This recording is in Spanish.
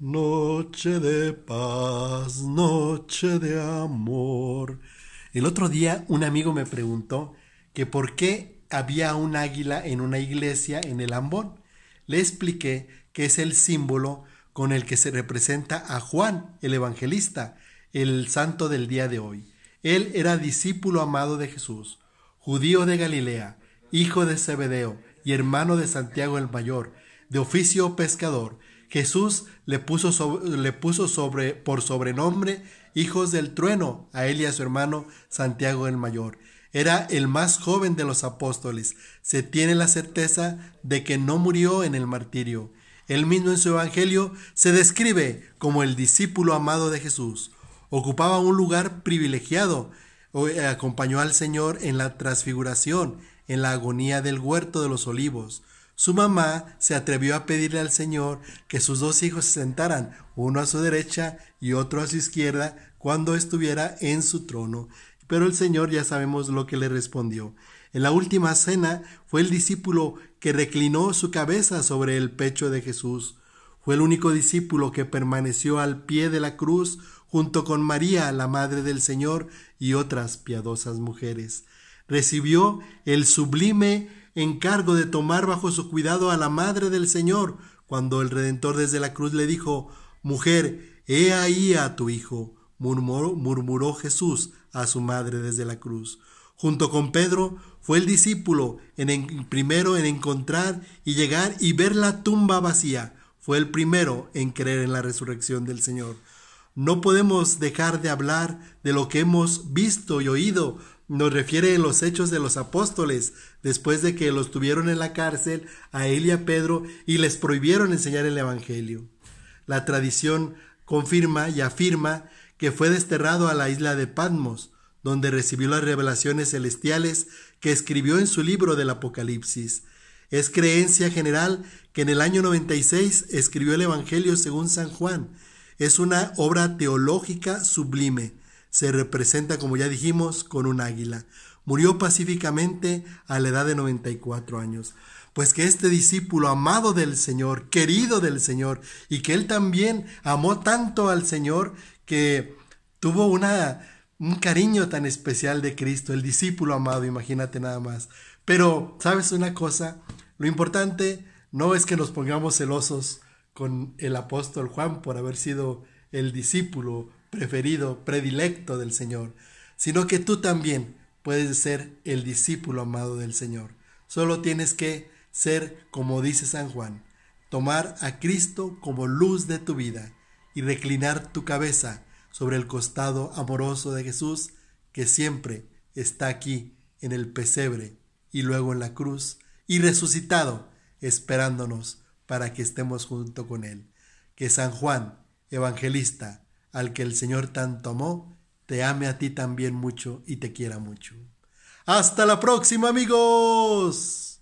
Noche de paz, noche de amor. El otro día un amigo me preguntó que por qué había un águila en una iglesia en el Ambón. Le expliqué que es el símbolo con el que se representa a Juan, el evangelista, el santo del día de hoy. Él era discípulo amado de Jesús, judío de Galilea, hijo de Zebedeo y hermano de Santiago el Mayor, de oficio pescador Jesús le puso, sobre, por sobrenombre Hijos del Trueno a él y a su hermano Santiago el Mayor. Era el más joven de los apóstoles. Se tiene la certeza de que no murió en el martirio. Él mismo en su Evangelio se describe como el discípulo amado de Jesús. Ocupaba un lugar privilegiado. Eh, acompañó al Señor en la transfiguración, en la agonía del huerto de los olivos su mamá se atrevió a pedirle al Señor que sus dos hijos se sentaran, uno a su derecha y otro a su izquierda, cuando estuviera en su trono. Pero el Señor ya sabemos lo que le respondió. En la última cena fue el discípulo que reclinó su cabeza sobre el pecho de Jesús. Fue el único discípulo que permaneció al pie de la cruz junto con María, la Madre del Señor, y otras piadosas mujeres. Recibió el sublime encargo de tomar bajo su cuidado a la madre del Señor, cuando el Redentor desde la cruz le dijo, Mujer, he ahí a tu hijo, murmuró, murmuró Jesús a su madre desde la cruz. Junto con Pedro fue el discípulo en el primero en encontrar y llegar y ver la tumba vacía. Fue el primero en creer en la resurrección del Señor. No podemos dejar de hablar de lo que hemos visto y oído, nos refiere en los hechos de los apóstoles, después de que los tuvieron en la cárcel a él y a Pedro y les prohibieron enseñar el Evangelio. La tradición confirma y afirma que fue desterrado a la isla de Patmos, donde recibió las revelaciones celestiales que escribió en su libro del Apocalipsis. Es creencia general que en el año 96 escribió el Evangelio según San Juan. Es una obra teológica sublime se representa, como ya dijimos, con un águila. Murió pacíficamente a la edad de 94 años. Pues que este discípulo amado del Señor, querido del Señor, y que él también amó tanto al Señor que tuvo una, un cariño tan especial de Cristo, el discípulo amado, imagínate nada más. Pero, ¿sabes una cosa? Lo importante no es que nos pongamos celosos con el apóstol Juan por haber sido el discípulo preferido, predilecto del Señor, sino que tú también puedes ser el discípulo amado del Señor. Solo tienes que ser, como dice San Juan, tomar a Cristo como luz de tu vida y reclinar tu cabeza sobre el costado amoroso de Jesús que siempre está aquí en el pesebre y luego en la cruz y resucitado esperándonos para que estemos junto con Él. Que San Juan, evangelista, al que el Señor tanto amó, te ame a ti también mucho y te quiera mucho. Hasta la próxima amigos.